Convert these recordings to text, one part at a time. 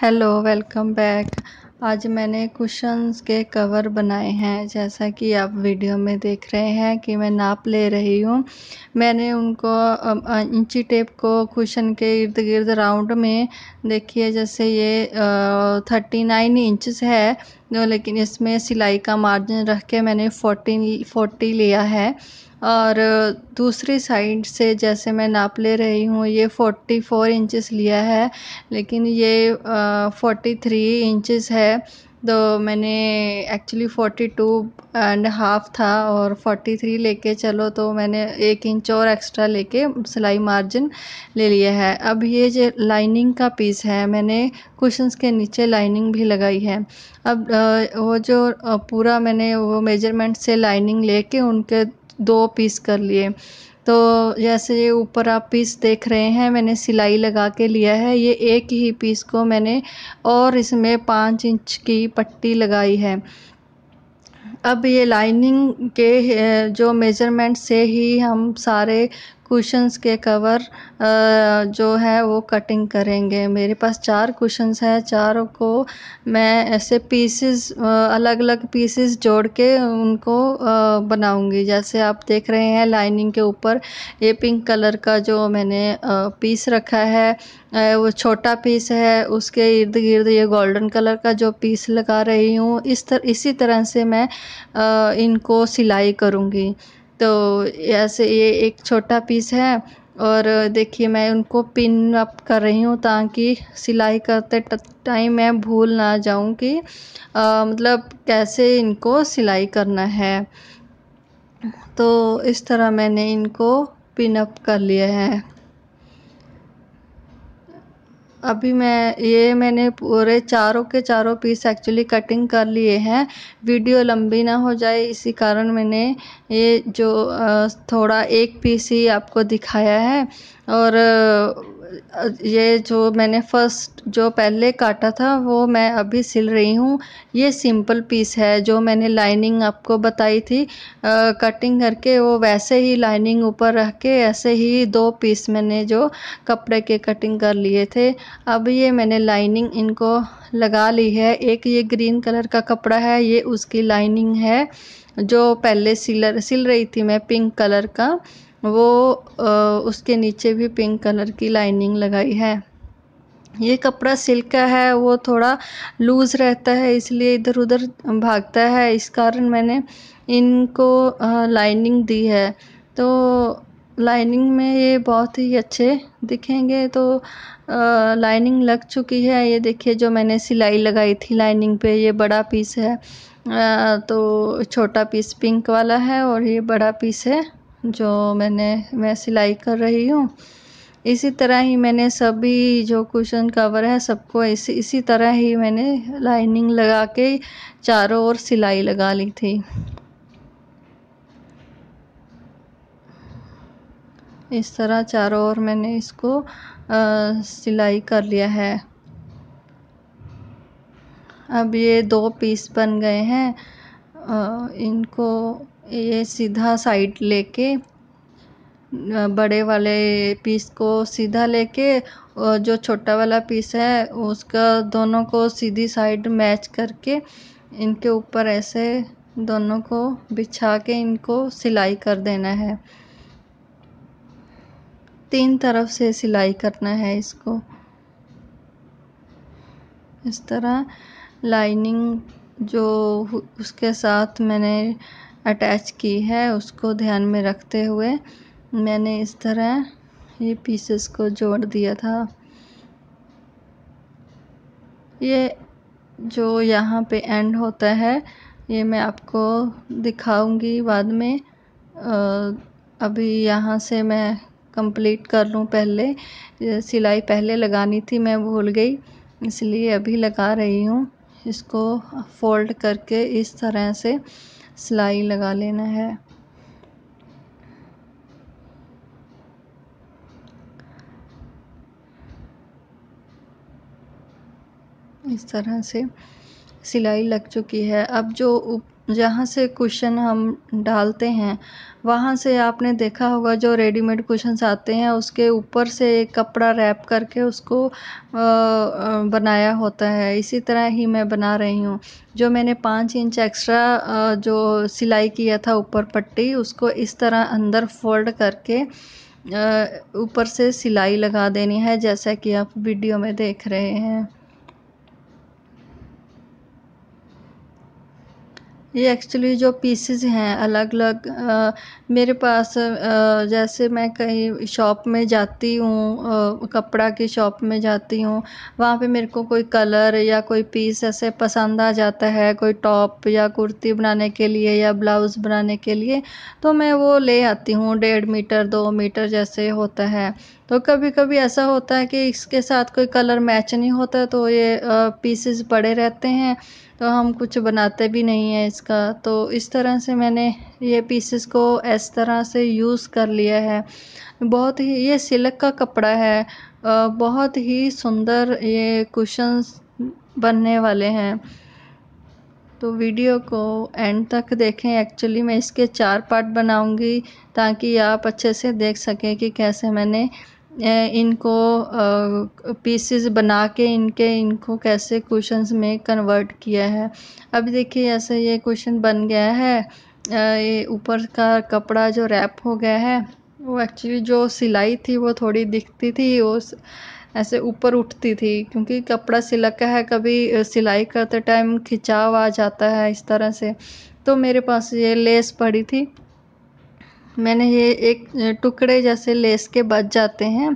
hello welcome back आज मैंने cushions के कवर बनाए हैं जैसा कि आप वीडियो में देख रहे हैं कि मैं नाप ले रही हूँ मैंने उनको इंची टेप को कुशन के इर्द गिर्द राउंड में देखिए जैसे ये थर्टी नाइन इंचज़ है लेकिन इसमें सिलाई का मार्जिन रख के मैंने फोर्टीन फोर्टी लिया है और दूसरी साइड से जैसे मैं नाप ले रही हूँ ये फोर्टी फोर इंचेस लिया है लेकिन ये फोर्टी थ्री इंचेस है तो मैंने actually forty two and half था और फ़ोर्टी थ्री लेके चलो तो मैंने एक इंच और एक्स्ट्रा लेके सिलाई मार्जिन ले लिया है अब ये जो लाइनिंग का पीस है मैंने कुशंस के नीचे लाइनिंग भी लगाई है अब वो जो पूरा मैंने वो मेजरमेंट से लाइनिंग लेके उनके दो पीस कर लिए तो जैसे ये ऊपर आप पीस देख रहे हैं मैंने सिलाई लगा के लिया है ये एक ही पीस को मैंने और इसमें पाँच इंच की पट्टी लगाई है अब ये लाइनिंग के जो मेजरमेंट से ही हम सारे कुशन्स के कवर जो है वो कटिंग करेंगे मेरे पास चार कुशन्स हैं चारों को मैं ऐसे पीसेस अलग अलग पीसेस जोड़ के उनको बनाऊंगी जैसे आप देख रहे हैं लाइनिंग के ऊपर ये पिंक कलर का जो मैंने पीस रखा है वो छोटा पीस है उसके इर्द गिर्द ये गोल्डन कलर का जो पीस लगा रही हूँ इस तर इसी तरह से मैं इनको सिलाई करूँगी तो ऐसे ये एक छोटा पीस है और देखिए मैं उनको पिन अप कर रही हूँ ताकि सिलाई करते टाइम मैं भूल ना जाऊँ कि आ, मतलब कैसे इनको सिलाई करना है तो इस तरह मैंने इनको पिन अप कर लिए हैं अभी मैं ये मैंने पूरे चारों के चारों पीस एक्चुअली कटिंग कर लिए हैं वीडियो लंबी ना हो जाए इसी कारण मैंने ये जो थोड़ा एक पीस ही आपको दिखाया है और ये जो मैंने फर्स्ट जो पहले काटा था वो मैं अभी सिल रही हूँ ये सिंपल पीस है जो मैंने लाइनिंग आपको बताई थी आ, कटिंग करके वो वैसे ही लाइनिंग ऊपर रख के ऐसे ही दो पीस मैंने जो कपड़े के कटिंग कर लिए थे अब ये मैंने लाइनिंग इनको लगा ली है एक ये ग्रीन कलर का कपड़ा है ये उसकी लाइनिंग है जो पहले सिलर सिल रही थी मैं पिंक कलर का वो आ, उसके नीचे भी पिंक कलर की लाइनिंग लगाई है ये कपड़ा सिल्क का है वो थोड़ा लूज़ रहता है इसलिए इधर उधर भागता है इस कारण मैंने इनको लाइनिंग दी है तो लाइनिंग में ये बहुत ही अच्छे दिखेंगे तो लाइनिंग लग चुकी है ये देखिए जो मैंने सिलाई लगाई थी लाइनिंग पे ये बड़ा पीस है तो छोटा पीस पिंक वाला है और ये बड़ा पीस है जो मैंने मैं सिलाई कर रही हूँ इसी तरह ही मैंने सभी जो कुशन कवर है सबको इसी इसी तरह ही मैंने लाइनिंग लगा के चारों ओर सिलाई लगा ली थी इस तरह चारों ओर मैंने इसको सिलाई कर लिया है अब ये दो पीस बन गए हैं इनको ये सीधा साइड लेके बड़े वाले पीस को सीधा लेके जो छोटा वाला पीस है उसका दोनों को सीधी साइड मैच करके इनके ऊपर ऐसे दोनों को बिछा के इनको सिलाई कर देना है तीन तरफ से सिलाई करना है इसको इस तरह लाइनिंग जो उसके साथ मैंने अटैच की है उसको ध्यान में रखते हुए मैंने इस तरह ये पीसेस को जोड़ दिया था ये जो यहाँ पे एंड होता है ये मैं आपको दिखाऊंगी बाद में अभी यहाँ से मैं कंप्लीट कर लूँ पहले सिलाई पहले लगानी थी मैं भूल गई इसलिए अभी लगा रही हूँ इसको फोल्ड करके इस तरह से सिलाई लगा लेना है इस तरह से सिलाई लग चुकी है अब जो जहाँ से कुशन हम डालते हैं वहाँ से आपने देखा होगा जो रेडीमेड कुशन्स आते हैं उसके ऊपर से एक कपड़ा रैप करके उसको बनाया होता है इसी तरह ही मैं बना रही हूँ जो मैंने पाँच इंच एक्स्ट्रा जो सिलाई किया था ऊपर पट्टी उसको इस तरह अंदर फोल्ड करके ऊपर से सिलाई लगा देनी है जैसा कि आप वीडियो में देख रहे हैं ये एक्चुअली जो पीसेस हैं अलग अलग मेरे पास जैसे मैं कहीं शॉप में जाती हूँ कपड़ा की शॉप में जाती हूँ वहाँ पे मेरे को कोई कलर या कोई पीस ऐसे पसंद आ जाता है कोई टॉप या कुर्ती बनाने के लिए या ब्लाउज़ बनाने के लिए तो मैं वो ले आती हूँ डेढ़ मीटर दो मीटर जैसे होता है तो कभी कभी ऐसा होता है कि इसके साथ कोई कलर मैच नहीं होता तो ये पीसेस पड़े रहते हैं तो हम कुछ बनाते भी नहीं हैं इसका तो इस तरह से मैंने ये पीसेस को इस तरह से यूज़ कर लिया है बहुत ही ये सिल्क का कपड़ा है बहुत ही सुंदर ये कुशंस बनने वाले हैं तो वीडियो को एंड तक देखें एक्चुअली मैं इसके चार पार्ट बनाऊंगी ताकि आप अच्छे से देख सकें कि कैसे मैंने इनको पीसेस बना के इनके इनको कैसे क्वेश्चन में कन्वर्ट किया है अब देखिए ऐसे ये क्वेश्चन बन गया है ये ऊपर का कपड़ा जो रैप हो गया है वो एक्चुअली जो सिलाई थी वो थोड़ी दिखती थी वो ऐसे ऊपर उठती थी क्योंकि कपड़ा सिलका है कभी सिलाई करते टाइम खिंचाव आ जाता है इस तरह से तो मेरे पास ये लेस पड़ी थी मैंने ये एक टुकड़े जैसे लेस के बच जाते हैं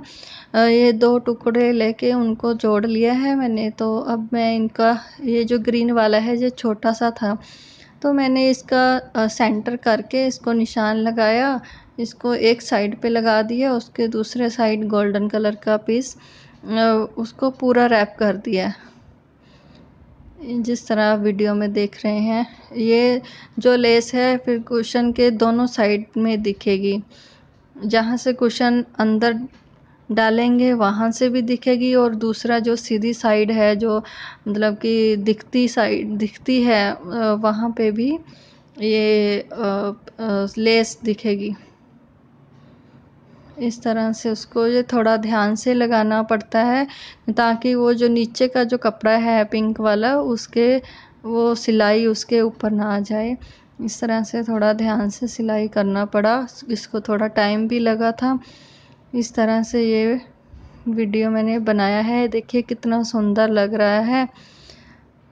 ये दो टुकड़े लेके उनको जोड़ लिया है मैंने तो अब मैं इनका ये जो ग्रीन वाला है ये छोटा सा था तो मैंने इसका सेंटर करके इसको निशान लगाया इसको एक साइड पे लगा दिया उसके दूसरे साइड गोल्डन कलर का पीस उसको पूरा रैप कर दिया जिस तरह वीडियो में देख रहे हैं ये जो लेस है फिर कुशन के दोनों साइड में दिखेगी जहाँ से कुशन अंदर डालेंगे वहाँ से भी दिखेगी और दूसरा जो सीधी साइड है जो मतलब कि दिखती साइड दिखती है वहाँ पे भी ये लेस दिखेगी इस तरह से उसको ये थोड़ा ध्यान से लगाना पड़ता है ताकि वो जो नीचे का जो कपड़ा है पिंक वाला उसके वो सिलाई उसके ऊपर ना आ जाए इस तरह से थोड़ा ध्यान से सिलाई करना पड़ा इसको थोड़ा टाइम भी लगा था इस तरह से ये वीडियो मैंने बनाया है देखिए कितना सुंदर लग रहा है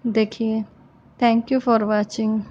देखिए थैंक यू फॉर वॉचिंग